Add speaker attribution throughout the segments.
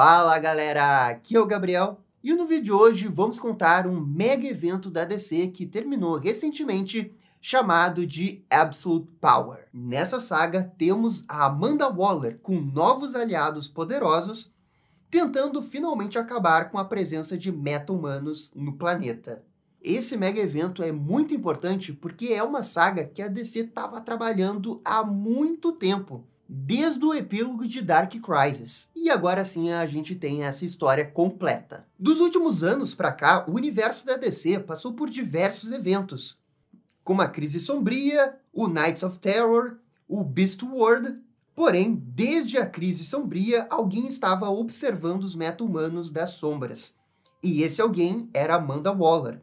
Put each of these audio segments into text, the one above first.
Speaker 1: Fala galera, aqui é o Gabriel e no vídeo de hoje vamos contar um mega evento da DC que terminou recentemente chamado de Absolute Power. Nessa saga temos a Amanda Waller com novos aliados poderosos tentando finalmente acabar com a presença de meta-humanos no planeta. Esse mega evento é muito importante porque é uma saga que a DC estava trabalhando há muito tempo desde o epílogo de Dark Crisis. E agora sim a gente tem essa história completa. Dos últimos anos para cá, o universo da DC passou por diversos eventos, como a Crise Sombria, o Knights of Terror, o Beast World. Porém, desde a Crise Sombria, alguém estava observando os meta-humanos das sombras. E esse alguém era Amanda Waller.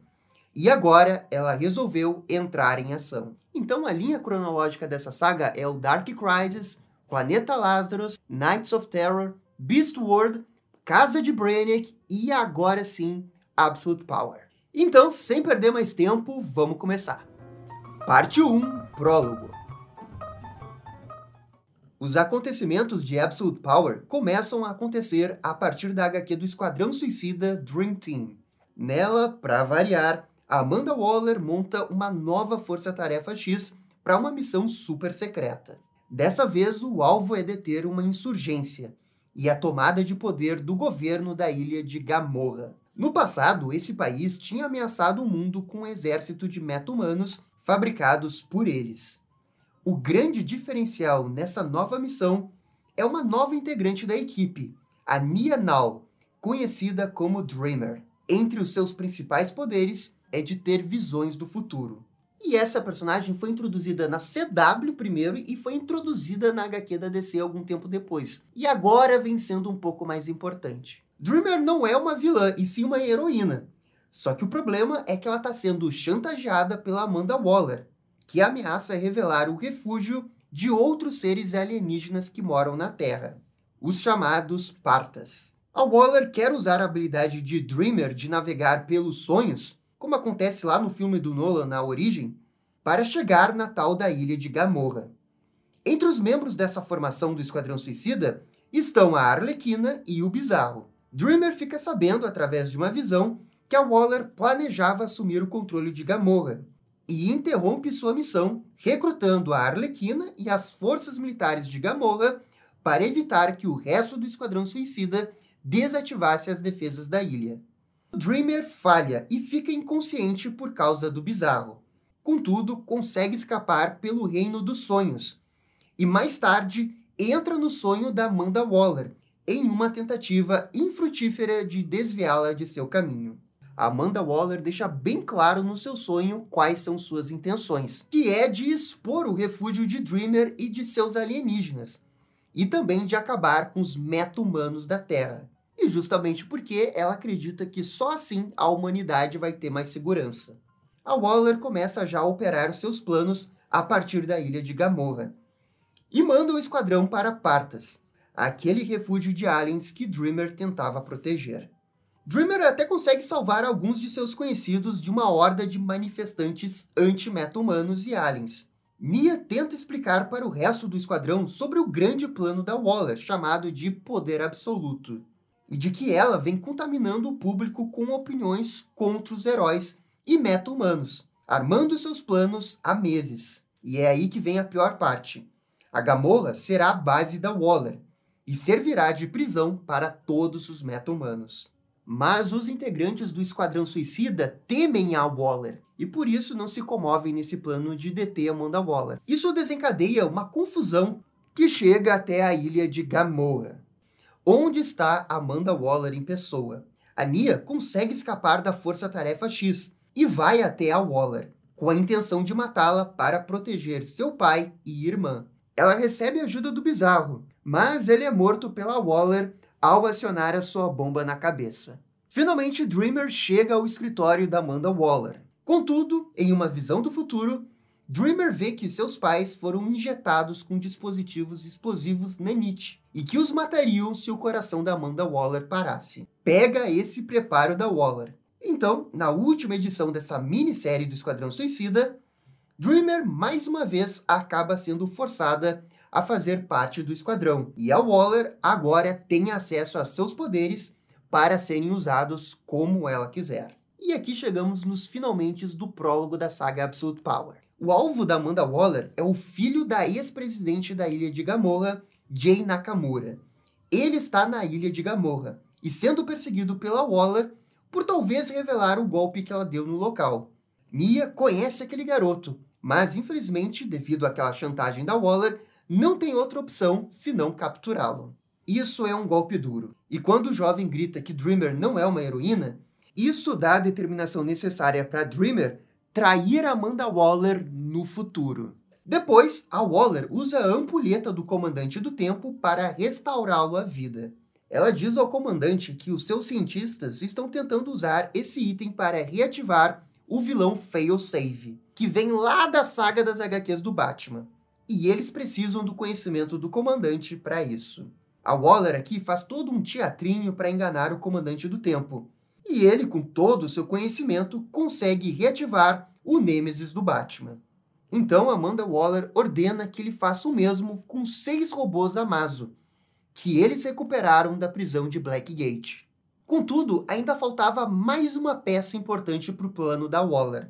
Speaker 1: E agora ela resolveu entrar em ação. Então a linha cronológica dessa saga é o Dark Crisis, Planeta Lazarus, Knights of Terror, Beast World, Casa de Brainiac e agora sim, Absolute Power. Então, sem perder mais tempo, vamos começar. Parte 1, Prólogo. Os acontecimentos de Absolute Power começam a acontecer a partir da HQ do Esquadrão Suicida Dream Team. Nela, para variar, Amanda Waller monta uma nova força-tarefa X para uma missão super secreta. Dessa vez, o alvo é deter uma insurgência e a tomada de poder do governo da ilha de Gamorra. No passado, esse país tinha ameaçado o mundo com um exército de meta-humanos fabricados por eles. O grande diferencial nessa nova missão é uma nova integrante da equipe, a Nia Nal, conhecida como Dreamer. Entre os seus principais poderes é de ter visões do futuro. E essa personagem foi introduzida na CW primeiro e foi introduzida na HQ da DC algum tempo depois. E agora vem sendo um pouco mais importante. Dreamer não é uma vilã, e sim uma heroína. Só que o problema é que ela está sendo chantageada pela Amanda Waller, que ameaça revelar o refúgio de outros seres alienígenas que moram na Terra, os chamados Partas. A Waller quer usar a habilidade de Dreamer de navegar pelos sonhos como acontece lá no filme do Nolan, Na Origem, para chegar na tal da ilha de Gamorra. Entre os membros dessa formação do Esquadrão Suicida estão a Arlequina e o Bizarro. Dreamer fica sabendo, através de uma visão, que a Waller planejava assumir o controle de Gamorra e interrompe sua missão, recrutando a Arlequina e as forças militares de Gamorra para evitar que o resto do Esquadrão Suicida desativasse as defesas da ilha. Dreamer falha e fica inconsciente por causa do bizarro. Contudo, consegue escapar pelo reino dos sonhos. E mais tarde, entra no sonho da Amanda Waller, em uma tentativa infrutífera de desviá-la de seu caminho. Amanda Waller deixa bem claro no seu sonho quais são suas intenções, que é de expor o refúgio de Dreamer e de seus alienígenas, e também de acabar com os meta-humanos da Terra. E justamente porque ela acredita que só assim a humanidade vai ter mais segurança. A Waller começa já a operar seus planos a partir da ilha de Gamorra e manda o esquadrão para Partas, aquele refúgio de aliens que Dreamer tentava proteger. Dreamer até consegue salvar alguns de seus conhecidos de uma horda de manifestantes anti-meta-humanos e aliens. Mia tenta explicar para o resto do esquadrão sobre o grande plano da Waller, chamado de Poder Absoluto e de que ela vem contaminando o público com opiniões contra os heróis e meta-humanos, armando seus planos há meses. E é aí que vem a pior parte. A Gamorra será a base da Waller e servirá de prisão para todos os meta-humanos. Mas os integrantes do Esquadrão Suicida temem a Waller e por isso não se comovem nesse plano de deter Amanda Waller. Isso desencadeia uma confusão que chega até a ilha de Gamorra. Onde está Amanda Waller em pessoa? A Nia consegue escapar da Força-Tarefa X e vai até a Waller, com a intenção de matá-la para proteger seu pai e irmã. Ela recebe ajuda do Bizarro, mas ele é morto pela Waller ao acionar a sua bomba na cabeça. Finalmente, Dreamer chega ao escritório da Amanda Waller. Contudo, em uma visão do futuro, Dreamer vê que seus pais foram injetados com dispositivos explosivos Nanite e que os matariam se o coração da Amanda Waller parasse. Pega esse preparo da Waller. Então, na última edição dessa minissérie do Esquadrão Suicida, Dreamer mais uma vez acaba sendo forçada a fazer parte do esquadrão, e a Waller agora tem acesso a seus poderes para serem usados como ela quiser. E aqui chegamos nos finalmente do prólogo da saga Absolute Power. O alvo da Amanda Waller é o filho da ex-presidente da ilha de Gamorra, Jay Nakamura. Ele está na ilha de Gamorra e sendo perseguido pela Waller por talvez revelar o golpe que ela deu no local. Mia conhece aquele garoto, mas infelizmente, devido àquela chantagem da Waller, não tem outra opção senão capturá-lo. Isso é um golpe duro. E quando o jovem grita que Dreamer não é uma heroína, isso dá a determinação necessária para Dreamer trair Amanda Waller no futuro. Depois, a Waller usa a ampulheta do comandante do tempo para restaurá-lo à vida. Ela diz ao comandante que os seus cientistas estão tentando usar esse item para reativar o vilão Failsafe, que vem lá da saga das HQs do Batman. E eles precisam do conhecimento do comandante para isso. A Waller aqui faz todo um teatrinho para enganar o comandante do tempo. E ele, com todo o seu conhecimento, consegue reativar o Nemesis do Batman. Então Amanda Waller ordena que ele faça o mesmo com seis robôs Amazo, que eles recuperaram da prisão de Blackgate. Contudo, ainda faltava mais uma peça importante para o plano da Waller.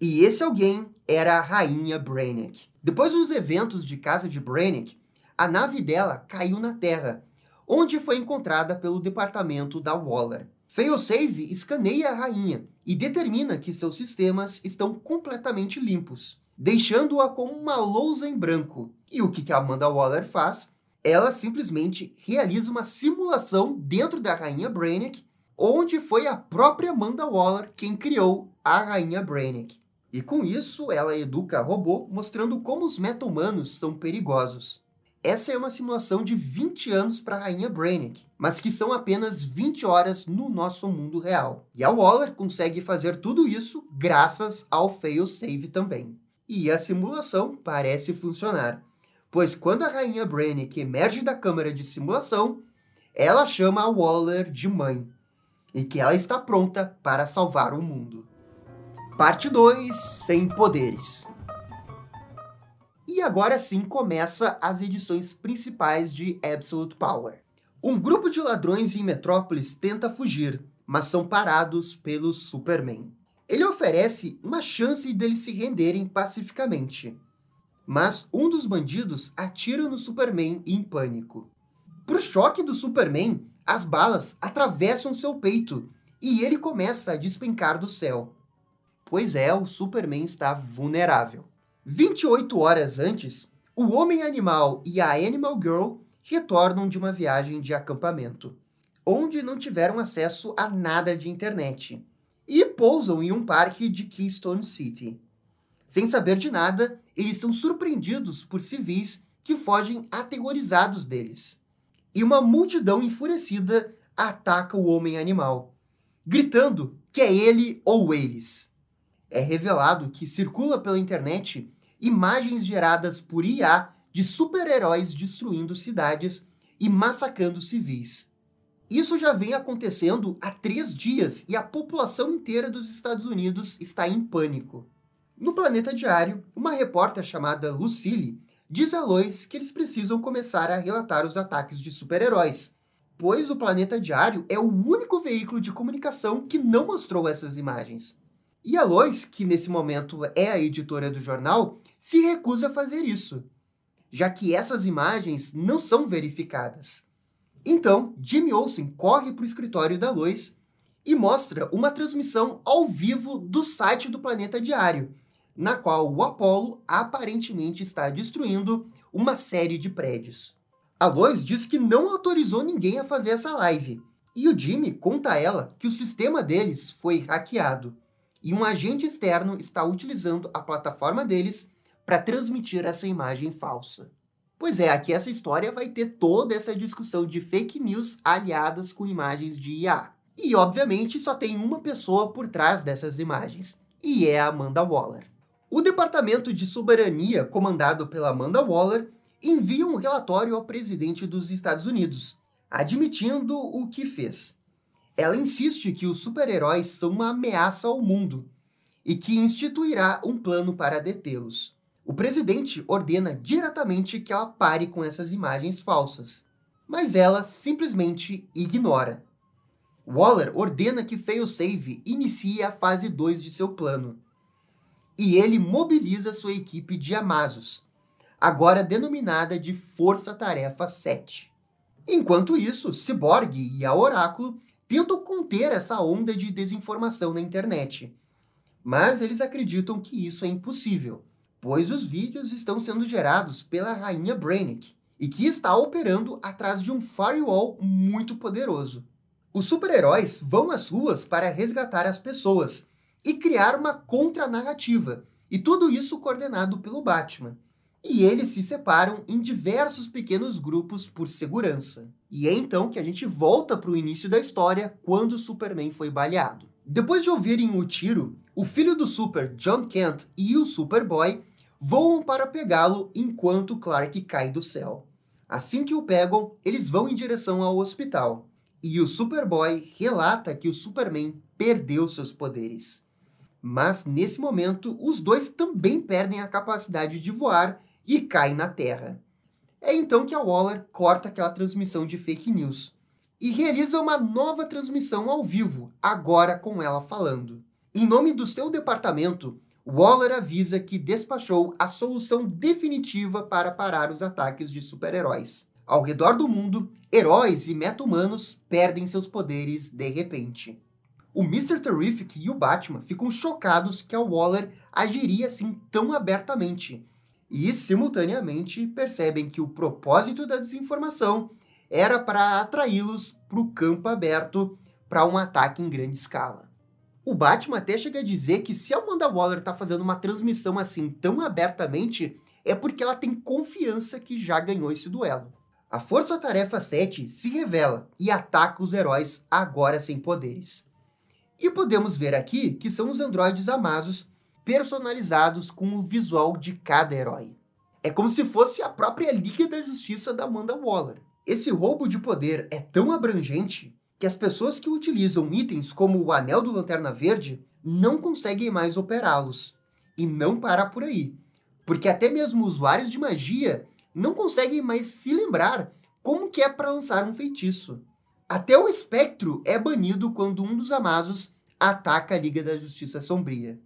Speaker 1: E esse alguém era a rainha Brainiac. Depois dos eventos de casa de Brainiac, a nave dela caiu na Terra, onde foi encontrada pelo departamento da Waller. Failsafe escaneia a rainha e determina que seus sistemas estão completamente limpos deixando-a como uma lousa em branco. E o que, que a Amanda Waller faz? Ela simplesmente realiza uma simulação dentro da Rainha Brainiac, onde foi a própria Amanda Waller quem criou a Rainha Brainiac. E com isso, ela educa robô, mostrando como os meta-humanos são perigosos. Essa é uma simulação de 20 anos para a rainha Brainiac, mas que são apenas 20 horas no nosso mundo real. E a Waller consegue fazer tudo isso graças ao Fail Save também e a simulação parece funcionar, pois quando a rainha Brannick emerge da câmara de simulação, ela chama a Waller de mãe e que ela está pronta para salvar o mundo. Parte 2 Sem Poderes. E agora sim começa as edições principais de Absolute Power. Um grupo de ladrões em Metrópolis tenta fugir, mas são parados pelo Superman ele oferece uma chance deles se renderem pacificamente. Mas um dos bandidos atira no Superman em pânico. Pro choque do Superman, as balas atravessam seu peito e ele começa a despencar do céu. Pois é, o Superman está vulnerável. 28 horas antes, o Homem-Animal e a Animal Girl retornam de uma viagem de acampamento, onde não tiveram acesso a nada de internet e pousam em um parque de Keystone City. Sem saber de nada, eles são surpreendidos por civis que fogem aterrorizados deles. E uma multidão enfurecida ataca o homem-animal, gritando que é ele ou eles. É revelado que circula pela internet imagens geradas por IA de super-heróis destruindo cidades e massacrando civis. Isso já vem acontecendo há três dias e a população inteira dos Estados Unidos está em pânico. No Planeta Diário, uma repórter chamada Lucille diz a Lois que eles precisam começar a relatar os ataques de super-heróis, pois o Planeta Diário é o único veículo de comunicação que não mostrou essas imagens. E a Lois, que nesse momento é a editora do jornal, se recusa a fazer isso, já que essas imagens não são verificadas. Então, Jimmy Olsen corre para o escritório da Lois e mostra uma transmissão ao vivo do site do Planeta Diário, na qual o Apollo aparentemente está destruindo uma série de prédios. A Lois diz que não autorizou ninguém a fazer essa live, e o Jimmy conta a ela que o sistema deles foi hackeado e um agente externo está utilizando a plataforma deles para transmitir essa imagem falsa. Pois é, aqui essa história vai ter toda essa discussão de fake news aliadas com imagens de IA. E obviamente só tem uma pessoa por trás dessas imagens, e é a Amanda Waller. O Departamento de Soberania, comandado pela Amanda Waller, envia um relatório ao presidente dos Estados Unidos, admitindo o que fez. Ela insiste que os super-heróis são uma ameaça ao mundo e que instituirá um plano para detê-los. O presidente ordena diretamente que ela pare com essas imagens falsas, mas ela simplesmente ignora. Waller ordena que Save inicie a fase 2 de seu plano. E ele mobiliza sua equipe de Amazos, agora denominada de Força Tarefa 7. Enquanto isso, Cyborg e a Oráculo tentam conter essa onda de desinformação na internet. Mas eles acreditam que isso é impossível pois os vídeos estão sendo gerados pela rainha Brainiac e que está operando atrás de um firewall muito poderoso. Os super-heróis vão às ruas para resgatar as pessoas e criar uma contranarrativa, e tudo isso coordenado pelo Batman. E eles se separam em diversos pequenos grupos por segurança. E é então que a gente volta para o início da história, quando o Superman foi baleado. Depois de ouvirem o tiro, o filho do Super, John Kent, e o Superboy voam para pegá-lo enquanto Clark cai do céu. Assim que o pegam, eles vão em direção ao hospital. E o Superboy relata que o Superman perdeu seus poderes. Mas nesse momento, os dois também perdem a capacidade de voar e caem na Terra. É então que a Waller corta aquela transmissão de fake news e realiza uma nova transmissão ao vivo, agora com ela falando. Em nome do seu departamento, Waller avisa que despachou a solução definitiva para parar os ataques de super-heróis. Ao redor do mundo, heróis e meta-humanos perdem seus poderes de repente. O Mr. Terrific e o Batman ficam chocados que a Waller agiria assim tão abertamente e, simultaneamente, percebem que o propósito da desinformação era para atraí-los para o campo aberto para um ataque em grande escala. O Batman até chega a dizer que se a Amanda Waller está fazendo uma transmissão assim tão abertamente, é porque ela tem confiança que já ganhou esse duelo. A Força Tarefa 7 se revela e ataca os heróis agora sem poderes. E podemos ver aqui que são os androides amados personalizados com o visual de cada herói. É como se fosse a própria Liga da Justiça da Amanda Waller. Esse roubo de poder é tão abrangente que as pessoas que utilizam itens como o Anel do Lanterna Verde não conseguem mais operá-los. E não para por aí, porque até mesmo usuários de magia não conseguem mais se lembrar como que é para lançar um feitiço. Até o espectro é banido quando um dos Amazos ataca a Liga da Justiça Sombria.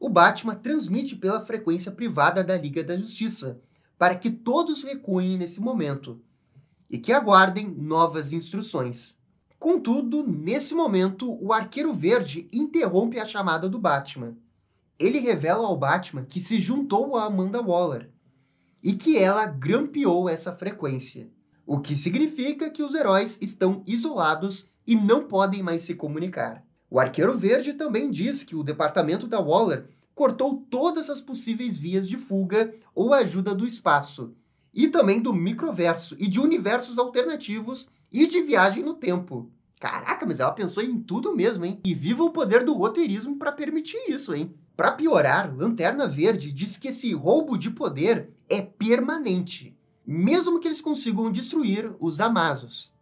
Speaker 1: O Batman transmite pela frequência privada da Liga da Justiça, para que todos recuem nesse momento e que aguardem novas instruções. Contudo, nesse momento, o Arqueiro Verde interrompe a chamada do Batman. Ele revela ao Batman que se juntou a Amanda Waller e que ela grampeou essa frequência, o que significa que os heróis estão isolados e não podem mais se comunicar. O Arqueiro Verde também diz que o departamento da Waller cortou todas as possíveis vias de fuga ou ajuda do espaço, e também do microverso e de universos alternativos e de viagem no tempo. Caraca, mas ela pensou em tudo mesmo, hein? E viva o poder do roteirismo para permitir isso, hein? Para piorar, Lanterna Verde diz que esse roubo de poder é permanente, mesmo que eles consigam destruir os Amazos.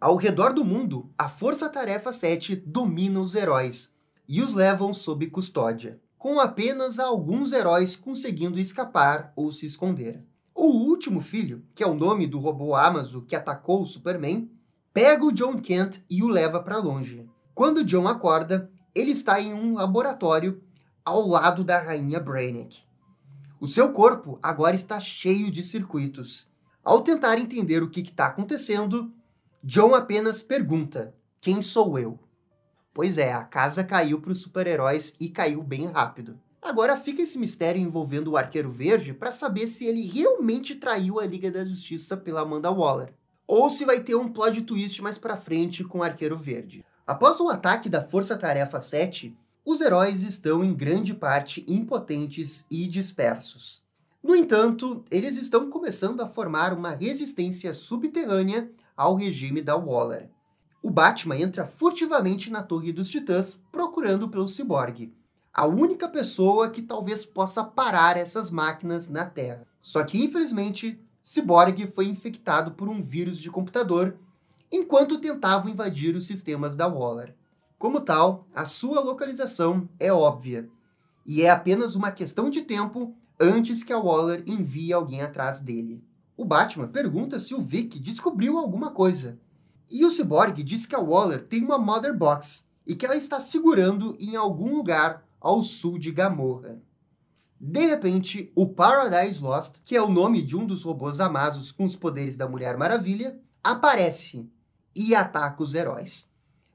Speaker 1: Ao redor do mundo, a Força Tarefa 7 domina os heróis e os levam sob custódia, com apenas alguns heróis conseguindo escapar ou se esconder. O último filho, que é o nome do robô Amazon que atacou o Superman, pega o John Kent e o leva para longe. Quando John acorda, ele está em um laboratório ao lado da rainha Brainiac. O seu corpo agora está cheio de circuitos. Ao tentar entender o que está acontecendo, John apenas pergunta: Quem sou eu? Pois é, a casa caiu para os super-heróis e caiu bem rápido. Agora fica esse mistério envolvendo o Arqueiro Verde para saber se ele realmente traiu a Liga da Justiça pela Amanda Waller ou se vai ter um plot twist mais pra frente com o Arqueiro Verde. Após o ataque da Força Tarefa 7, os heróis estão em grande parte impotentes e dispersos. No entanto, eles estão começando a formar uma resistência subterrânea ao regime da Waller. O Batman entra furtivamente na Torre dos Titãs procurando pelo ciborgue, a única pessoa que talvez possa parar essas máquinas na Terra. Só que, infelizmente, Cyborg foi infectado por um vírus de computador enquanto tentava invadir os sistemas da Waller. Como tal, a sua localização é óbvia, e é apenas uma questão de tempo antes que a Waller envie alguém atrás dele. O Batman pergunta se o Vic descobriu alguma coisa. E o Cyborg diz que a Waller tem uma Mother Box e que ela está segurando em algum lugar ao sul de Gamorra. De repente, o Paradise Lost, que é o nome de um dos robôs amados com os poderes da Mulher Maravilha, aparece e ataca os heróis.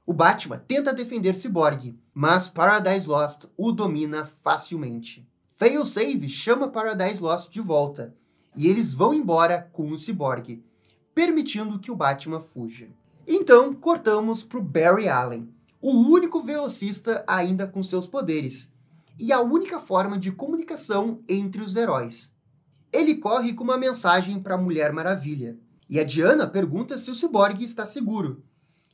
Speaker 1: O Batman tenta defender Cyborg, mas Paradise Lost o domina facilmente. Failsafe chama Paradise Lost de volta e eles vão embora com o Cyborg, permitindo que o Batman fuja. Então, cortamos para o Barry Allen, o único velocista ainda com seus poderes, e a única forma de comunicação entre os heróis. Ele corre com uma mensagem para a Mulher Maravilha, e a Diana pergunta se o ciborgue está seguro.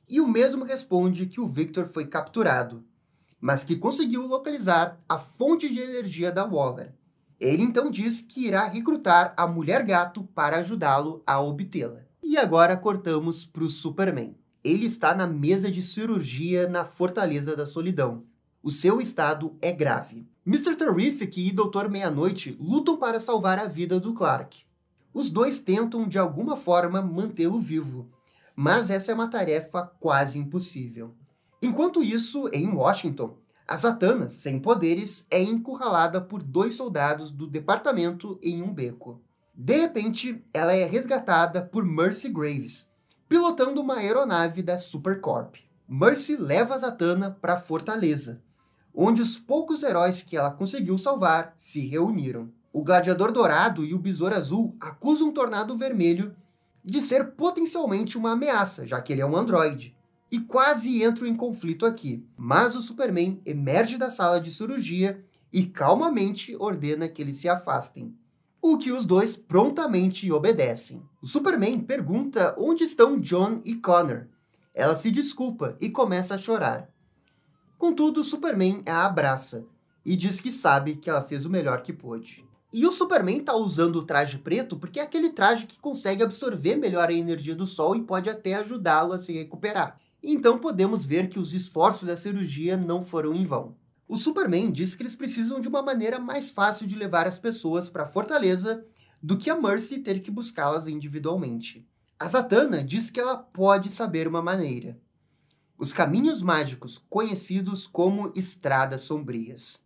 Speaker 1: E o mesmo responde que o Victor foi capturado, mas que conseguiu localizar a fonte de energia da Waller. Ele então diz que irá recrutar a Mulher Gato para ajudá-lo a obtê-la. E agora cortamos para o Superman. Ele está na mesa de cirurgia na Fortaleza da Solidão. O seu estado é grave. Mr. Terrific e Dr. Meia-Noite lutam para salvar a vida do Clark. Os dois tentam, de alguma forma, mantê-lo vivo, mas essa é uma tarefa quase impossível. Enquanto isso, em Washington, a Satana, sem poderes, é encurralada por dois soldados do departamento em um beco. De repente, ela é resgatada por Mercy Graves, pilotando uma aeronave da Supercorp. Mercy leva a Satana para a fortaleza, onde os poucos heróis que ela conseguiu salvar se reuniram. O Gladiador Dourado e o Besouro Azul acusam o Tornado Vermelho de ser potencialmente uma ameaça, já que ele é um androide. E quase entram em conflito aqui, mas o Superman emerge da sala de cirurgia e calmamente ordena que eles se afastem o que os dois prontamente obedecem. O Superman pergunta onde estão John e Connor. Ela se desculpa e começa a chorar. Contudo, Superman a abraça e diz que sabe que ela fez o melhor que pôde. E o Superman tá usando o traje preto porque é aquele traje que consegue absorver melhor a energia do sol e pode até ajudá-lo a se recuperar. Então podemos ver que os esforços da cirurgia não foram em vão. O Superman diz que eles precisam de uma maneira mais fácil de levar as pessoas para a fortaleza do que a Mercy ter que buscá-las individualmente. A Satana diz que ela pode saber uma maneira os caminhos mágicos conhecidos como estradas sombrias.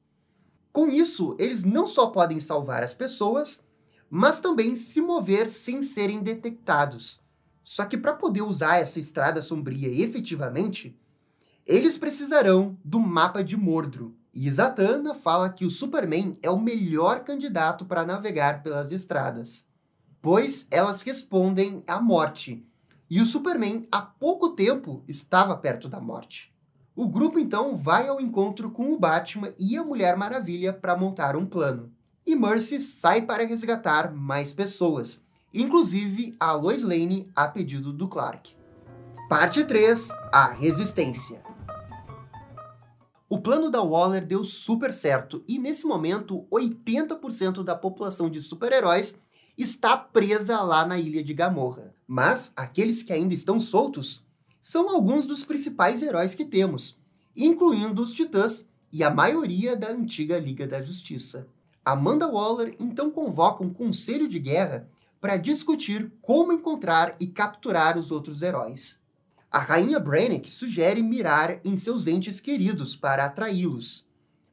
Speaker 1: Com isso, eles não só podem salvar as pessoas, mas também se mover sem serem detectados. Só que para poder usar essa estrada sombria efetivamente, eles precisarão do mapa de Mordro. E Zatanna fala que o Superman é o melhor candidato para navegar pelas estradas, pois elas respondem à morte, e o Superman, há pouco tempo, estava perto da morte. O grupo então vai ao encontro com o Batman e a Mulher Maravilha para montar um plano. E Mercy sai para resgatar mais pessoas, inclusive a Lois Lane a pedido do Clark. Parte 3 A Resistência o plano da Waller deu super certo e nesse momento 80% da população de super-heróis está presa lá na ilha de Gamorra. Mas aqueles que ainda estão soltos são alguns dos principais heróis que temos, incluindo os Titãs e a maioria da antiga Liga da Justiça. Amanda Waller então convoca um conselho de guerra para discutir como encontrar e capturar os outros heróis. A rainha Brannick sugere mirar em seus entes queridos para atraí-los,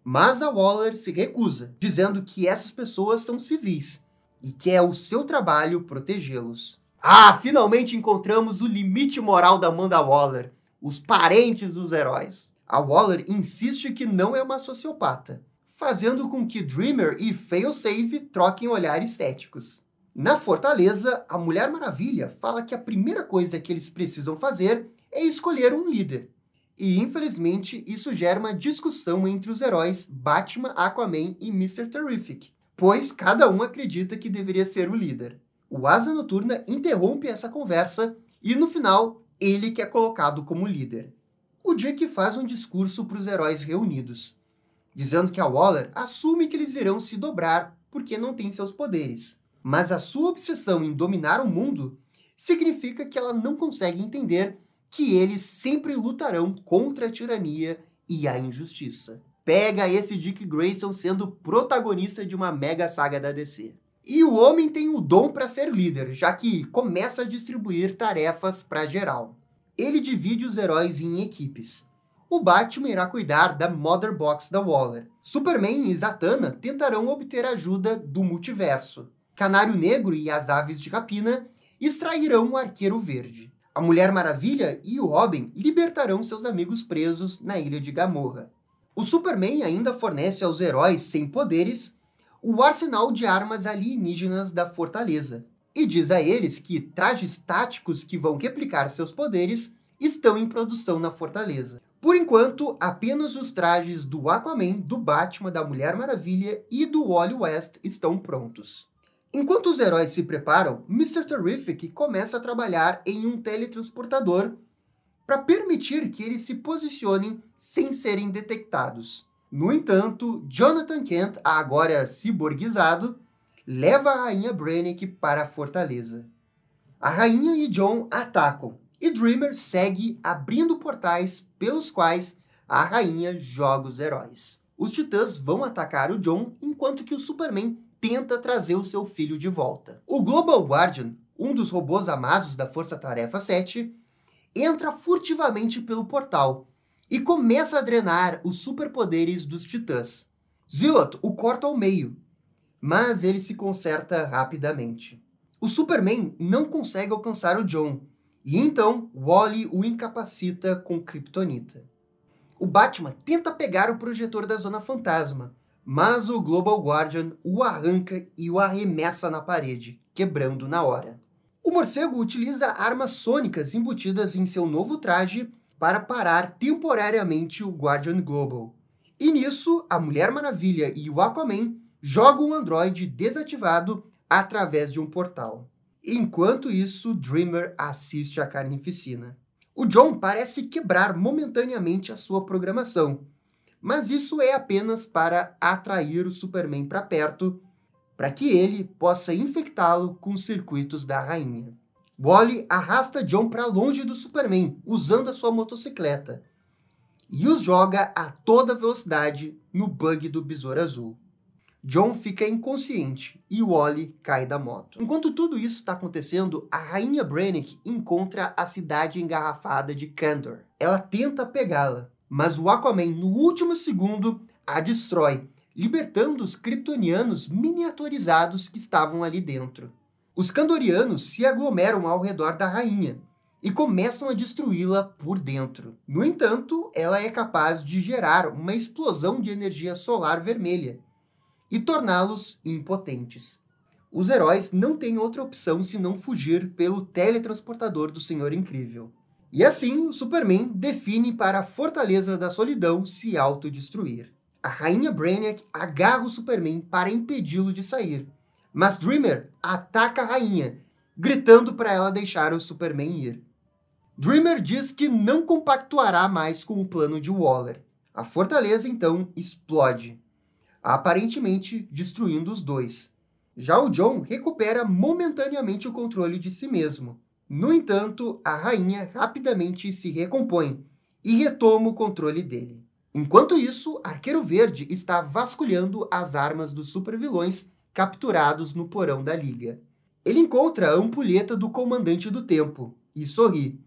Speaker 1: mas a Waller se recusa, dizendo que essas pessoas são civis e que é o seu trabalho protegê-los. Ah, finalmente encontramos o limite moral da Amanda Waller, os parentes dos heróis. A Waller insiste que não é uma sociopata, fazendo com que Dreamer e Failsafe troquem olhares céticos. Na Fortaleza, a Mulher Maravilha fala que a primeira coisa que eles precisam fazer é escolher um líder. E infelizmente, isso gera uma discussão entre os heróis Batman, Aquaman e Mr. Terrific, pois cada um acredita que deveria ser o líder. O Asa Noturna interrompe essa conversa e no final ele que é colocado como líder. O Dick faz um discurso para os heróis reunidos, dizendo que a Waller assume que eles irão se dobrar porque não tem seus poderes, mas a sua obsessão em dominar o mundo significa que ela não consegue entender que eles sempre lutarão contra a tirania e a injustiça. Pega esse Dick Grayson sendo protagonista de uma mega saga da DC. E o homem tem o dom para ser líder, já que começa a distribuir tarefas para geral. Ele divide os heróis em equipes. O Batman irá cuidar da Mother Box da Waller. Superman e Zatanna tentarão obter ajuda do multiverso. Canário Negro e as aves de rapina extrairão o Arqueiro Verde. A Mulher Maravilha e o Robin libertarão seus amigos presos na Ilha de Gamorra. O Superman ainda fornece aos heróis sem poderes o arsenal de armas alienígenas da fortaleza e diz a eles que trajes táticos que vão replicar seus poderes estão em produção na fortaleza. Por enquanto, apenas os trajes do Aquaman, do Batman, da Mulher Maravilha e do Wally West estão prontos. Enquanto os heróis se preparam, Mr. Terrific começa a trabalhar em um teletransportador para permitir que eles se posicionem sem serem detectados. No entanto, Jonathan Kent, agora ciborguizado, leva a rainha Brennick para a fortaleza. A rainha e John atacam, e Dreamer segue abrindo portais pelos quais a rainha joga os heróis. Os titãs vão atacar o John enquanto que o Superman tenta trazer o seu filho de volta. O Global Guardian, um dos robôs amados da Força Tarefa 7, entra furtivamente pelo portal e começa a drenar os superpoderes dos titãs. Zilot o corta ao meio, mas ele se conserta rapidamente. O Superman não consegue alcançar o John, e então Wally o incapacita com kryptonita. O Batman tenta pegar o projetor da Zona Fantasma, mas o Global Guardian o arranca e o arremessa na parede, quebrando na hora. O morcego utiliza armas sônicas embutidas em seu novo traje para parar temporariamente o Guardian Global. E nisso, a Mulher Maravilha e o Aquaman jogam um androide desativado através de um portal. Enquanto isso, Dreamer assiste à carnificina. O John parece quebrar momentaneamente a sua programação, mas isso é apenas para atrair o Superman para perto, para que ele possa infectá-lo com circuitos da rainha. Wally arrasta John para longe do Superman usando a sua motocicleta e os joga a toda velocidade no bug do Besouro Azul. John fica inconsciente e Wally cai da moto. Enquanto tudo isso está acontecendo, a rainha Brennick encontra a cidade engarrafada de Kandor. Ela tenta pegá-la, mas o Aquaman, no último segundo, a destrói, libertando os kryptonianos miniaturizados que estavam ali dentro. Os Candorianos se aglomeram ao redor da rainha e começam a destruí-la por dentro. No entanto, ela é capaz de gerar uma explosão de energia solar vermelha e torná-los impotentes. Os heróis não têm outra opção senão fugir pelo teletransportador do Senhor Incrível. E assim, o Superman define para a Fortaleza da Solidão se autodestruir. A Rainha Brainiac agarra o Superman para impedi-lo de sair, mas Dreamer ataca a rainha, gritando para ela deixar o Superman ir. Dreamer diz que não compactuará mais com o plano de Waller. A fortaleza então explode, aparentemente destruindo os dois. Já o John recupera momentaneamente o controle de si mesmo. No entanto, a rainha rapidamente se recompõe e retoma o controle dele. Enquanto isso, Arqueiro Verde está vasculhando as armas dos supervilões capturados no porão da Liga. Ele encontra a ampulheta do comandante do tempo e sorri,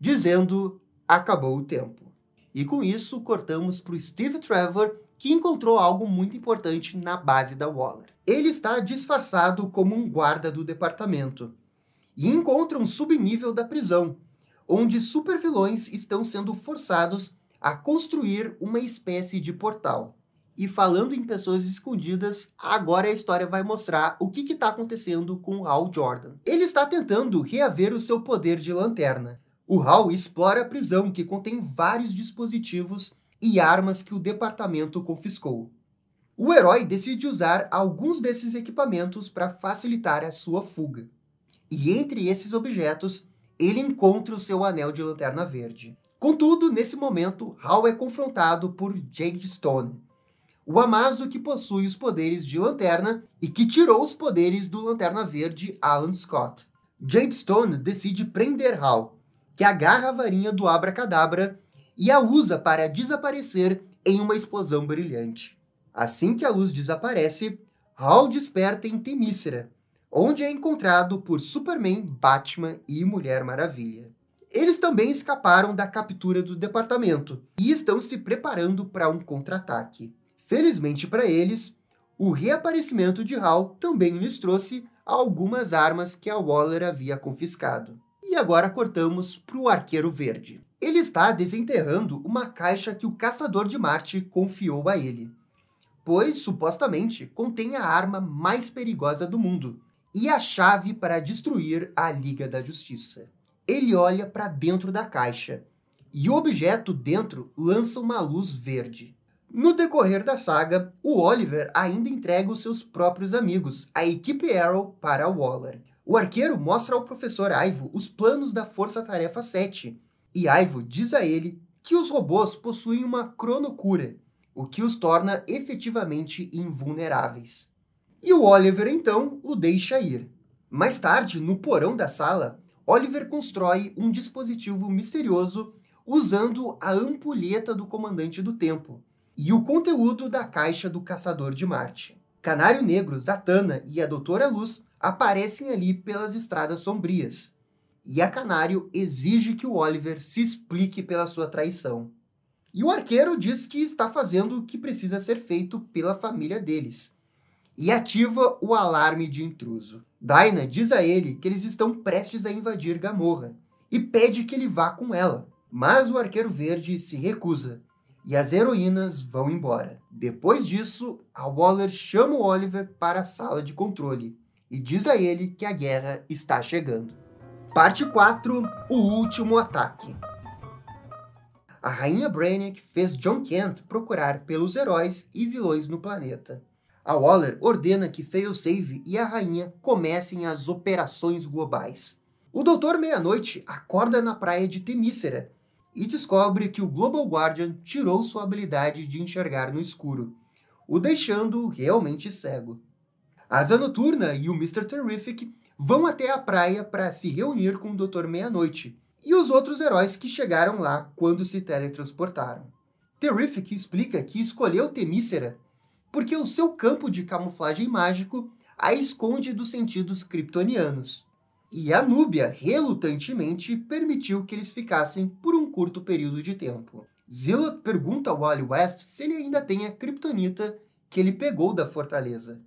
Speaker 1: dizendo: Acabou o tempo. E com isso, cortamos para o Steve Trevor, que encontrou algo muito importante na base da Waller. Ele está disfarçado como um guarda do departamento e encontra um subnível da prisão, onde supervilões estão sendo forçados a construir uma espécie de portal. E falando em pessoas escondidas, agora a história vai mostrar o que está acontecendo com Hal Jordan. Ele está tentando reaver o seu poder de lanterna. O Hal explora a prisão, que contém vários dispositivos e armas que o departamento confiscou. O herói decide usar alguns desses equipamentos para facilitar a sua fuga. E entre esses objetos, ele encontra o seu anel de lanterna verde. Contudo, nesse momento, Hal é confrontado por Jade Stone, o Amazo que possui os poderes de Lanterna e que tirou os poderes do Lanterna Verde Alan Scott. Jade Stone decide prender Hal, que agarra a varinha do Abracadabra e a usa para desaparecer em uma explosão brilhante. Assim que a luz desaparece, Hal desperta em Temícera, onde é encontrado por Superman, Batman e Mulher Maravilha. Eles também escaparam da captura do departamento e estão se preparando para um contra-ataque. Felizmente para eles, o reaparecimento de Hal também lhes trouxe algumas armas que a Waller havia confiscado. E agora cortamos para o Arqueiro Verde. Ele está desenterrando uma caixa que o Caçador de Marte confiou a ele, pois supostamente contém a arma mais perigosa do mundo e a chave para destruir a Liga da Justiça. Ele olha para dentro da caixa e o objeto dentro lança uma luz verde. No decorrer da saga, o Oliver ainda entrega os seus próprios amigos, a equipe Arrow, para Waller. O arqueiro mostra ao professor Ivo os planos da Força Tarefa 7, e Ivo diz a ele que os robôs possuem uma cronocura, o que os torna efetivamente invulneráveis. E o Oliver então o deixa ir. Mais tarde, no porão da sala, Oliver constrói um dispositivo misterioso usando a ampulheta do comandante do tempo, e o conteúdo da caixa do Caçador de Marte. Canário Negro, Zatanna e a Doutora Luz aparecem ali pelas estradas sombrias. E a Canário exige que o Oliver se explique pela sua traição. E o arqueiro diz que está fazendo o que precisa ser feito pela família deles. E ativa o alarme de intruso. Daina diz a ele que eles estão prestes a invadir Gamorra e pede que ele vá com ela. Mas o arqueiro verde se recusa e as heroínas vão embora. Depois disso, a Waller chama o Oliver para a sala de controle e diz a ele que a guerra está chegando. Parte 4 O Último Ataque A rainha Brainiac fez John Kent procurar pelos heróis e vilões no planeta. A Waller ordena que Failsafe e a rainha comecem as operações globais. O Doutor Meia-Noite acorda na praia de Temícera e descobre que o Global Guardian tirou sua habilidade de enxergar no escuro, o deixando realmente cego. A Asa Noturna e o Mr. Terrific vão até a praia para se reunir com o Dr. Meia-Noite e os outros heróis que chegaram lá quando se teletransportaram. Terrific explica que escolheu Temícera porque o seu campo de camuflagem mágico a esconde dos sentidos kryptonianos e a Núbia relutantemente permitiu que eles ficassem por um curto período de tempo. Zilot pergunta ao Wally West se ele ainda tem a kryptonita que ele pegou da fortaleza.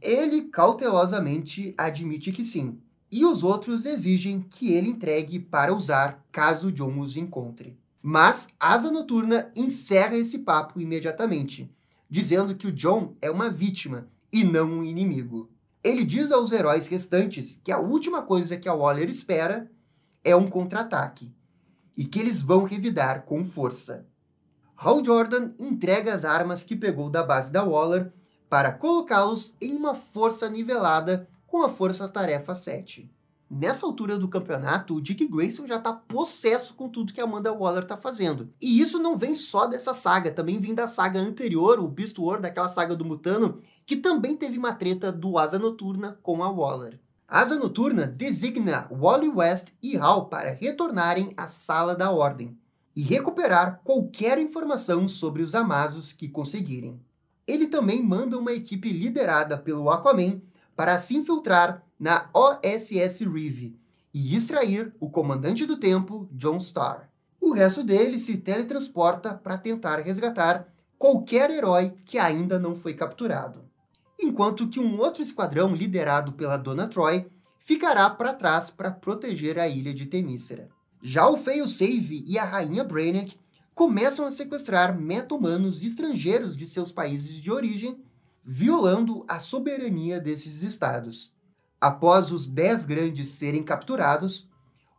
Speaker 1: Ele cautelosamente admite que sim, e os outros exigem que ele entregue para usar caso John os encontre. Mas Asa Noturna encerra esse papo imediatamente, dizendo que o John é uma vítima e não um inimigo. Ele diz aos heróis restantes que a última coisa que a Waller espera é um contra-ataque e que eles vão revidar com força. Hal Jordan entrega as armas que pegou da base da Waller para colocá-los em uma força nivelada com a Força Tarefa 7. Nessa altura do campeonato, o Dick Grayson já está possesso com tudo que a Amanda Waller está fazendo. E isso não vem só dessa saga, também vem da saga anterior, o Beast War, daquela saga do Mutano, que também teve uma treta do Asa Noturna com a Waller. Asa Noturna designa Wally West e Hal para retornarem à Sala da Ordem e recuperar qualquer informação sobre os Amazos que conseguirem. Ele também manda uma equipe liderada pelo Aquaman para se infiltrar na OSS Reeve e extrair o Comandante do Tempo, John Starr. O resto dele se teletransporta para tentar resgatar qualquer herói que ainda não foi capturado enquanto que um outro esquadrão liderado pela Dona Troy ficará para trás para proteger a ilha de Temícera. Já o Feio Save e a Rainha Brainiac começam a sequestrar meta-humanos estrangeiros de seus países de origem, violando a soberania desses estados. Após os 10 grandes serem capturados,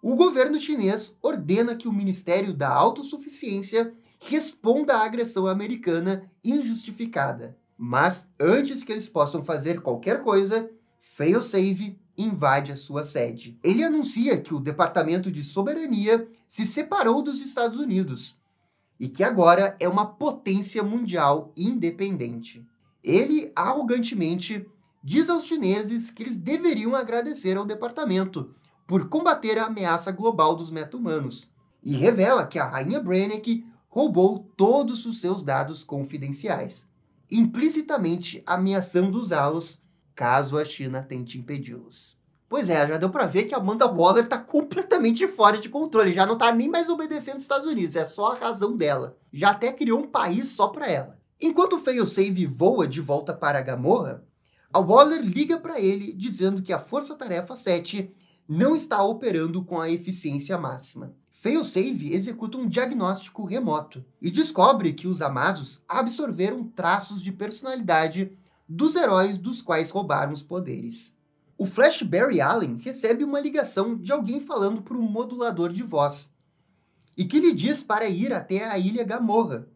Speaker 1: o governo chinês ordena que o Ministério da Autossuficiência responda à agressão americana injustificada. Mas antes que eles possam fazer qualquer coisa, Failsafe invade a sua sede. Ele anuncia que o Departamento de Soberania se separou dos Estados Unidos e que agora é uma potência mundial independente. Ele arrogantemente diz aos chineses que eles deveriam agradecer ao departamento por combater a ameaça global dos meta-humanos e revela que a rainha Brainiac roubou todos os seus dados confidenciais implicitamente ameaçando usá-los caso a China tente impedi-los. Pois é, já deu para ver que a Amanda Waller tá completamente fora de controle, já não tá nem mais obedecendo os Estados Unidos, é só a razão dela. Já até criou um país só para ela. Enquanto o Failsafe voa de volta para Gamorra, a Waller liga para ele dizendo que a Força Tarefa 7 não está operando com a eficiência máxima. Failsafe executa um diagnóstico remoto e descobre que os Amazos absorveram traços de personalidade dos heróis dos quais roubaram os poderes. O Flash Barry Allen recebe uma ligação de alguém falando por um modulador de voz e que lhe diz para ir até a Ilha Gamorra,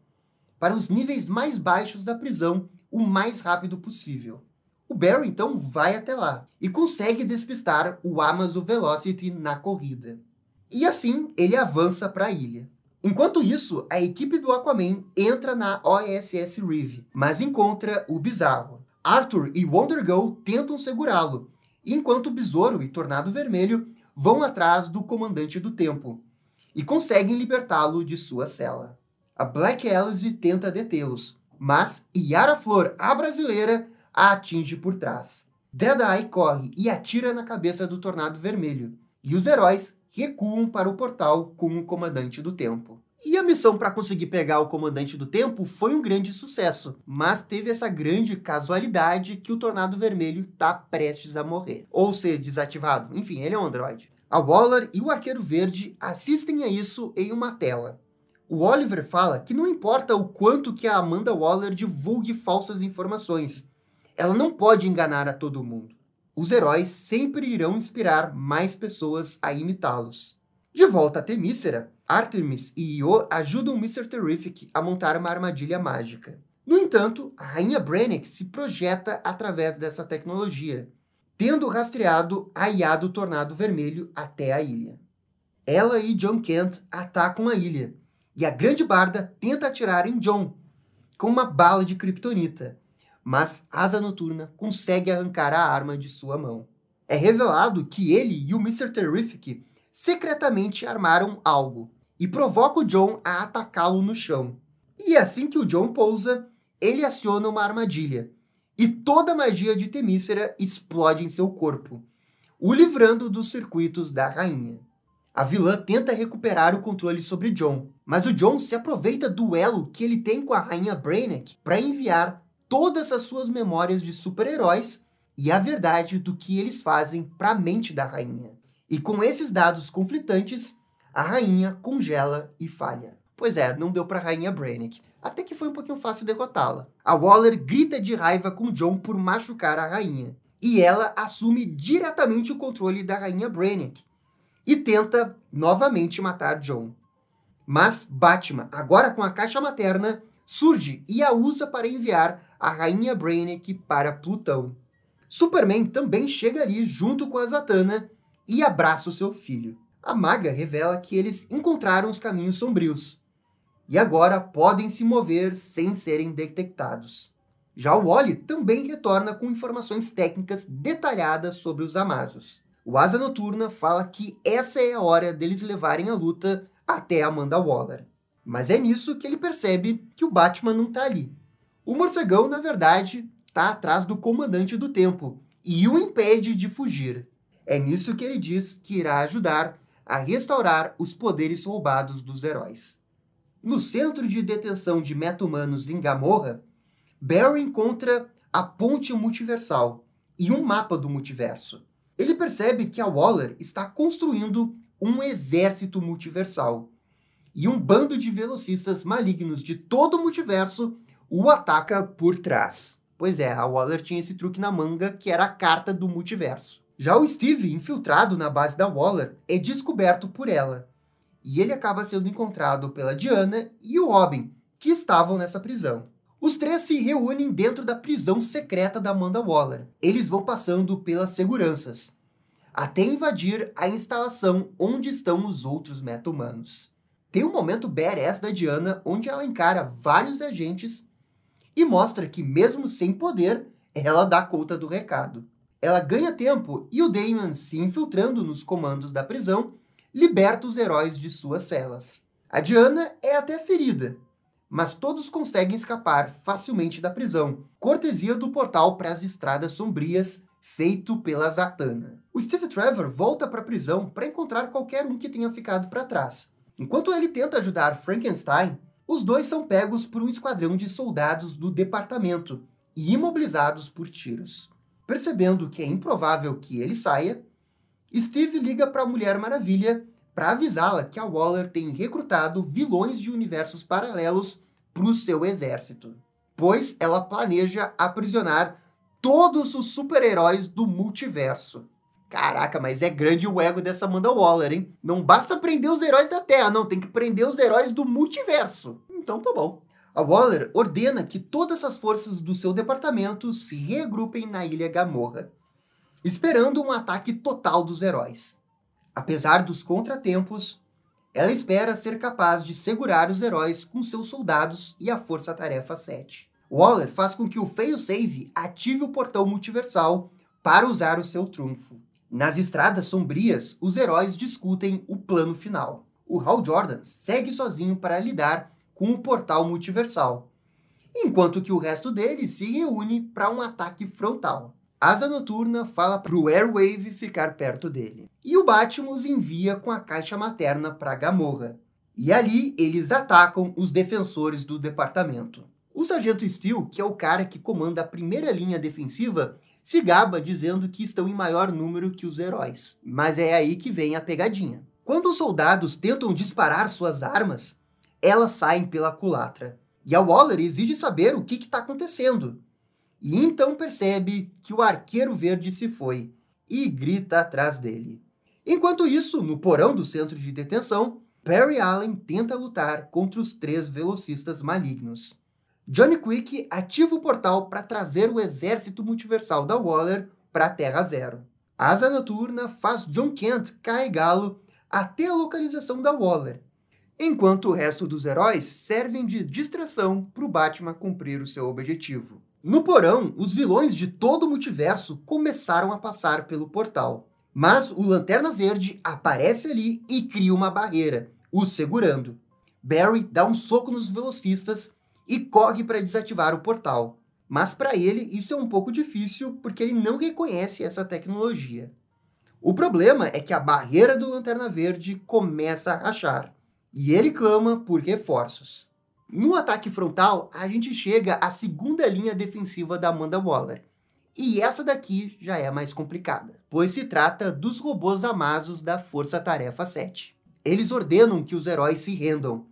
Speaker 1: para os níveis mais baixos da prisão, o mais rápido possível. O Barry então vai até lá e consegue despistar o Amazon Velocity na corrida. E assim, ele avança para a ilha. Enquanto isso, a equipe do Aquaman entra na OSS Reeve, mas encontra o Bizarro. Arthur e Wonder Girl tentam segurá-lo, enquanto Besouro e Tornado Vermelho vão atrás do Comandante do Tempo e conseguem libertá-lo de sua cela. A Black Alice tenta detê-los, mas Yara Flor, a brasileira, a atinge por trás. Deadeye corre e atira na cabeça do Tornado Vermelho, e os heróis recuam para o portal com o comandante do tempo. E a missão para conseguir pegar o comandante do tempo foi um grande sucesso, mas teve essa grande casualidade que o Tornado Vermelho está prestes a morrer ou ser desativado. Enfim, ele é um androide. A Waller e o Arqueiro Verde assistem a isso em uma tela. O Oliver fala que não importa o quanto que a Amanda Waller divulgue falsas informações, ela não pode enganar a todo mundo. Os heróis sempre irão inspirar mais pessoas a imitá-los. De volta a Temícera, Artemis e Io ajudam Mr. Terrific a montar uma armadilha mágica. No entanto, a rainha Brennick se projeta através dessa tecnologia, tendo rastreado a IA do Tornado Vermelho até a ilha. Ela e John Kent atacam a ilha, e a Grande Barda tenta atirar em John com uma bala de kryptonita, mas Asa Noturna consegue arrancar a arma de sua mão. É revelado que ele e o Mr. Terrific secretamente armaram algo e provoca o John a atacá-lo no chão. E é assim que o John pousa, ele aciona uma armadilha e toda a magia de Temícera explode em seu corpo, o livrando dos circuitos da rainha. A vilã tenta recuperar o controle sobre John, mas o John se aproveita do elo que ele tem com a rainha Brainiac para enviar todas as suas memórias de super-heróis e a verdade do que eles fazem para a mente da rainha. E com esses dados conflitantes, a rainha congela e falha. Pois é, não deu para a rainha Brainiac. Até que foi um pouquinho fácil derrotá-la. A Waller grita de raiva com John por machucar a rainha. E ela assume diretamente o controle da rainha Brainiac E tenta novamente matar John. Mas Batman, agora com a caixa materna, surge e a usa para enviar a rainha Brainiac para Plutão. Superman também chega ali junto com a Zatanna e abraça o seu filho. A maga revela que eles encontraram os caminhos sombrios e agora podem se mover sem serem detectados. Já o Wally também retorna com informações técnicas detalhadas sobre os Amazos. O Asa Noturna fala que essa é a hora deles levarem a luta até Amanda Waller. Mas é nisso que ele percebe que o Batman não está ali. O morcegão, na verdade, está atrás do comandante do tempo e o impede de fugir. É nisso que ele diz que irá ajudar a restaurar os poderes roubados dos heróis. No centro de detenção de meta-humanos em Gamorra, Barry encontra a ponte multiversal e um mapa do multiverso. Ele percebe que a Waller está construindo um exército multiversal e um bando de velocistas malignos de todo o multiverso o ataca por trás. Pois é, a Waller tinha esse truque na manga que era a carta do multiverso. Já o Steve, infiltrado na base da Waller, é descoberto por ela. E ele acaba sendo encontrado pela Diana e o Robin, que estavam nessa prisão. Os três se reúnem dentro da prisão secreta da Amanda Waller. Eles vão passando pelas seguranças, até invadir a instalação onde estão os outros meta-humanos. Tem um momento badass da Diana onde ela encara vários agentes e mostra que, mesmo sem poder, ela dá conta do recado. Ela ganha tempo e o Damon, se infiltrando nos comandos da prisão, liberta os heróis de suas celas. A Diana é até ferida, mas todos conseguem escapar facilmente da prisão, cortesia do portal para as estradas sombrias feito pela Zatanna. O Steve Trevor volta para a prisão para encontrar qualquer um que tenha ficado para trás. Enquanto ele tenta ajudar Frankenstein, os dois são pegos por um esquadrão de soldados do departamento e imobilizados por tiros. Percebendo que é improvável que ele saia, Steve liga para a Mulher Maravilha para avisá-la que a Waller tem recrutado vilões de universos paralelos para o seu exército, pois ela planeja aprisionar todos os super-heróis do multiverso. Caraca, mas é grande o ego dessa Amanda Waller, hein? Não basta prender os heróis da Terra, não, tem que prender os heróis do multiverso. Então tá bom. A Waller ordena que todas as forças do seu departamento se reagrupem na Ilha Gamorra, esperando um ataque total dos heróis. Apesar dos contratempos, ela espera ser capaz de segurar os heróis com seus soldados e a Força Tarefa 7. Waller faz com que o Fail Save ative o portão multiversal para usar o seu trunfo. Nas estradas sombrias, os heróis discutem o plano final. O Hal Jordan segue sozinho para lidar com o portal multiversal, enquanto que o resto dele se reúne para um ataque frontal. Asa Noturna fala para o Airwave ficar perto dele. E o Batman os envia com a caixa materna para Gamorra. E ali eles atacam os defensores do departamento. O Sargento Steel, que é o cara que comanda a primeira linha defensiva, se gaba dizendo que estão em maior número que os heróis. Mas é aí que vem a pegadinha. Quando os soldados tentam disparar suas armas, elas saem pela culatra. E a Waller exige saber o que está acontecendo. E então percebe que o arqueiro verde se foi e grita atrás dele. Enquanto isso, no porão do centro de detenção, Barry Allen tenta lutar contra os três velocistas malignos. Johnny Quick ativa o portal para trazer o exército multiversal da Waller para a Terra Zero. A asa noturna faz John Kent carregá-lo até a localização da Waller, enquanto o resto dos heróis servem de distração para o Batman cumprir o seu objetivo. No porão, os vilões de todo o multiverso começaram a passar pelo portal. Mas o Lanterna Verde aparece ali e cria uma barreira, o segurando. Barry dá um soco nos velocistas e corre para desativar o portal. Mas para ele isso é um pouco difícil porque ele não reconhece essa tecnologia. O problema é que a barreira do Lanterna Verde começa a rachar e ele clama por reforços. No ataque frontal, a gente chega à segunda linha defensiva da Amanda Waller. E essa daqui já é mais complicada, pois se trata dos robôs amasos da Força Tarefa 7. Eles ordenam que os heróis se rendam,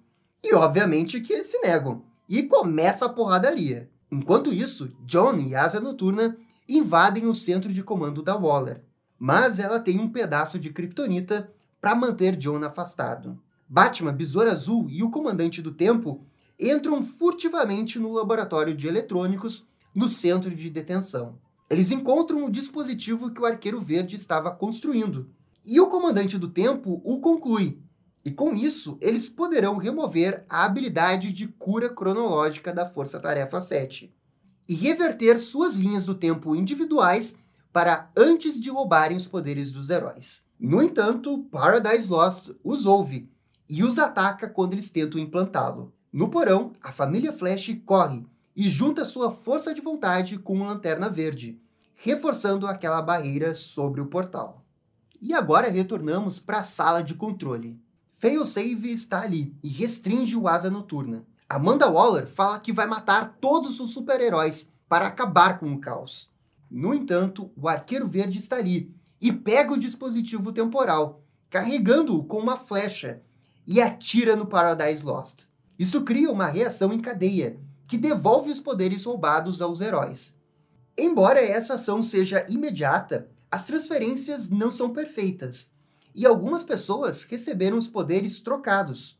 Speaker 1: e obviamente que eles se negam, e começa a porradaria. Enquanto isso, John e Asa Noturna invadem o centro de comando da Waller, mas ela tem um pedaço de kryptonita para manter John afastado. Batman, Besouro Azul e o Comandante do Tempo entram furtivamente no laboratório de eletrônicos no centro de detenção. Eles encontram o dispositivo que o Arqueiro Verde estava construindo, e o Comandante do Tempo o conclui e com isso, eles poderão remover a habilidade de cura cronológica da Força Tarefa 7 e reverter suas linhas do tempo individuais para antes de roubarem os poderes dos heróis. No entanto, Paradise Lost os ouve e os ataca quando eles tentam implantá-lo. No porão, a família Flash corre e junta sua força de vontade com o Lanterna Verde, reforçando aquela barreira sobre o portal. E agora retornamos para a sala de controle. Failsafe está ali e restringe o Asa Noturna. Amanda Waller fala que vai matar todos os super-heróis para acabar com o caos. No entanto, o Arqueiro Verde está ali e pega o dispositivo temporal, carregando-o com uma flecha e atira no Paradise Lost. Isso cria uma reação em cadeia que devolve os poderes roubados aos heróis. Embora essa ação seja imediata, as transferências não são perfeitas e algumas pessoas receberam os poderes trocados,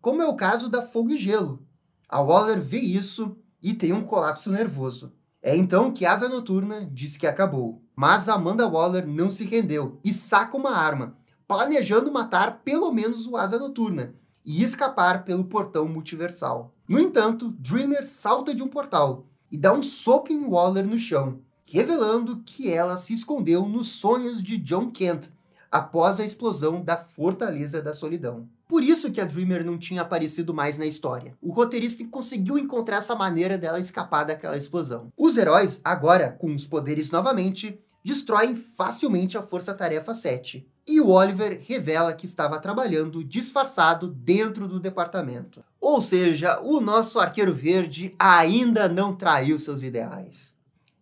Speaker 1: como é o caso da Fogo e Gelo. A Waller vê isso e tem um colapso nervoso. É então que Asa Noturna diz que acabou. Mas Amanda Waller não se rendeu e saca uma arma, planejando matar pelo menos o Asa Noturna e escapar pelo portão multiversal. No entanto, Dreamer salta de um portal e dá um soco em Waller no chão, revelando que ela se escondeu nos sonhos de John Kent, após a explosão da Fortaleza da Solidão. Por isso que a Dreamer não tinha aparecido mais na história. O roteirista conseguiu encontrar essa maneira dela escapar daquela explosão. Os heróis, agora com os poderes novamente, destroem facilmente a Força Tarefa 7. E o Oliver revela que estava trabalhando disfarçado dentro do departamento. Ou seja, o nosso arqueiro verde ainda não traiu seus ideais.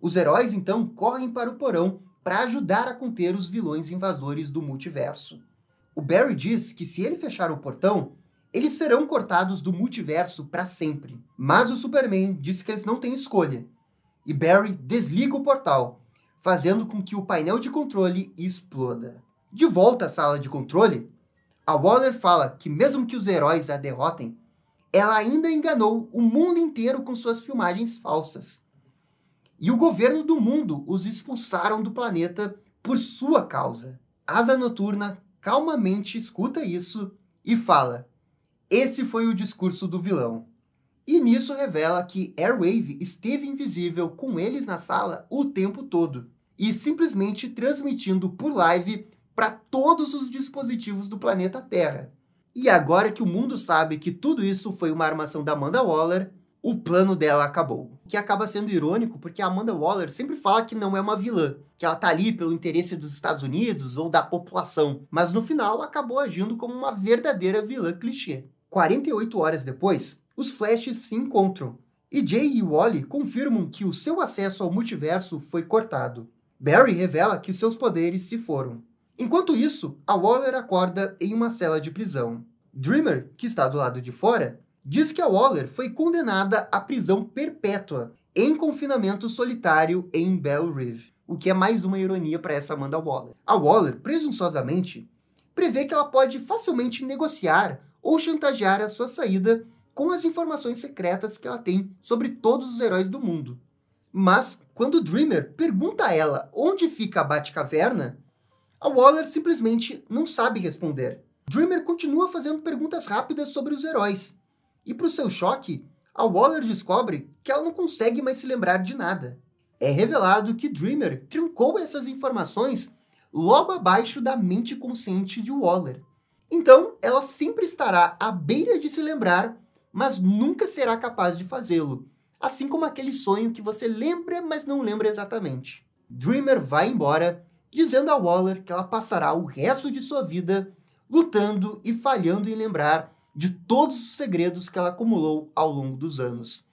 Speaker 1: Os heróis então correm para o porão para ajudar a conter os vilões invasores do multiverso. O Barry diz que se ele fechar o portão, eles serão cortados do multiverso para sempre. Mas o Superman diz que eles não têm escolha. E Barry desliga o portal, fazendo com que o painel de controle exploda. De volta à sala de controle, a Waller fala que mesmo que os heróis a derrotem, ela ainda enganou o mundo inteiro com suas filmagens falsas. E o governo do mundo os expulsaram do planeta por sua causa. Asa Noturna calmamente escuta isso e fala: Esse foi o discurso do vilão. E nisso revela que Airwave esteve invisível com eles na sala o tempo todo e simplesmente transmitindo por live para todos os dispositivos do planeta Terra. E agora que o mundo sabe que tudo isso foi uma armação da Amanda Waller, o plano dela acabou. o Que acaba sendo irônico porque a Amanda Waller sempre fala que não é uma vilã, que ela tá ali pelo interesse dos Estados Unidos ou da população, mas no final acabou agindo como uma verdadeira vilã clichê. 48 horas depois, os Flashes se encontram e Jay e Wally confirmam que o seu acesso ao multiverso foi cortado. Barry revela que seus poderes se foram. Enquanto isso, a Waller acorda em uma cela de prisão. Dreamer, que está do lado de fora, diz que a Waller foi condenada à prisão perpétua em confinamento solitário em Bell Reve, o que é mais uma ironia para essa Amanda Waller. A Waller, presunçosamente, prevê que ela pode facilmente negociar ou chantagear a sua saída com as informações secretas que ela tem sobre todos os heróis do mundo. Mas, quando Dreamer pergunta a ela onde fica a Batcaverna, a Waller simplesmente não sabe responder. Dreamer continua fazendo perguntas rápidas sobre os heróis, e para o seu choque, a Waller descobre que ela não consegue mais se lembrar de nada. É revelado que Dreamer trincou essas informações logo abaixo da mente consciente de Waller. Então, ela sempre estará à beira de se lembrar, mas nunca será capaz de fazê-lo, assim como aquele sonho que você lembra, mas não lembra exatamente. Dreamer vai embora, dizendo a Waller que ela passará o resto de sua vida lutando e falhando em lembrar de todos os segredos que ela acumulou ao longo dos anos.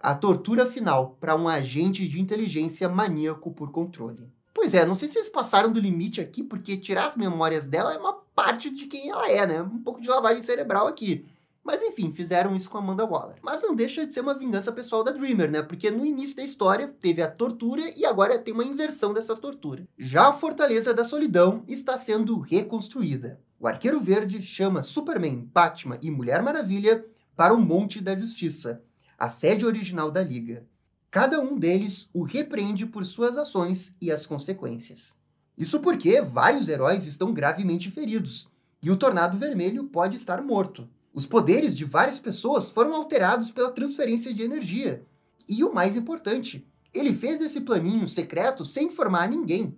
Speaker 1: A tortura final para um agente de inteligência maníaco por controle. Pois é, não sei se eles passaram do limite aqui, porque tirar as memórias dela é uma parte de quem ela é, né? Um pouco de lavagem cerebral aqui. Mas enfim, fizeram isso com Amanda Waller. Mas não deixa de ser uma vingança pessoal da Dreamer, né? Porque no início da história teve a tortura e agora tem uma inversão dessa tortura. Já a Fortaleza da Solidão está sendo reconstruída. O Arqueiro Verde chama Superman, Batman e Mulher Maravilha para o Monte da Justiça, a sede original da Liga. Cada um deles o repreende por suas ações e as consequências. Isso porque vários heróis estão gravemente feridos e o Tornado Vermelho pode estar morto. Os poderes de várias pessoas foram alterados pela transferência de energia. E o mais importante, ele fez esse planinho secreto sem informar ninguém.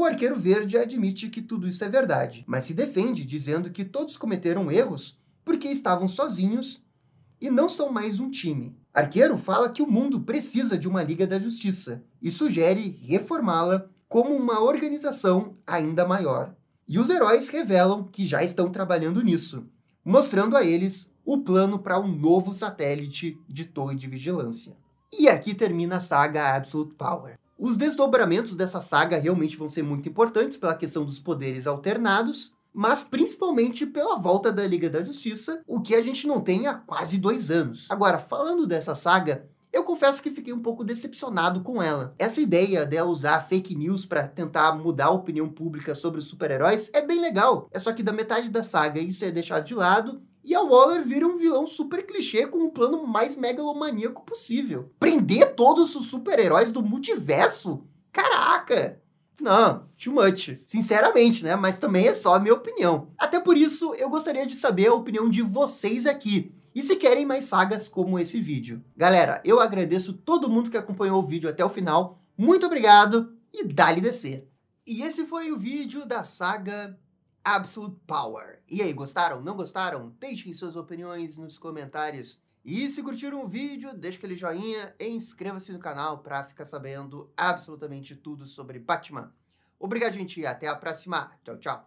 Speaker 1: O arqueiro verde admite que tudo isso é verdade, mas se defende dizendo que todos cometeram erros porque estavam sozinhos e não são mais um time. Arqueiro fala que o mundo precisa de uma Liga da Justiça e sugere reformá-la como uma organização ainda maior. E os heróis revelam que já estão trabalhando nisso, mostrando a eles o plano para um novo satélite de torre de vigilância. E aqui termina a saga Absolute Power. Os desdobramentos dessa saga realmente vão ser muito importantes pela questão dos poderes alternados, mas principalmente pela volta da Liga da Justiça, o que a gente não tem há quase dois anos. Agora, falando dessa saga, eu confesso que fiquei um pouco decepcionado com ela. Essa ideia dela usar fake news para tentar mudar a opinião pública sobre os super-heróis é bem legal. É só que da metade da saga isso é deixado de lado e a Waller vira um vilão super clichê com o um plano mais megalomaníaco possível. Prender todos os super-heróis do multiverso? Caraca! Não, too much. Sinceramente, né? Mas também é só a minha opinião. Até por isso, eu gostaria de saber a opinião de vocês aqui. E se querem mais sagas como esse vídeo. Galera, eu agradeço todo mundo que acompanhou o vídeo até o final. Muito obrigado e dá-lhe descer. E esse foi o vídeo da saga Absolute Power. E aí, gostaram? Não gostaram? Deixem suas opiniões nos comentários. E se curtiram o vídeo, deixa aquele joinha e inscreva-se no canal para ficar sabendo absolutamente tudo sobre Batman. Obrigado, gente, e até a próxima. Tchau, tchau.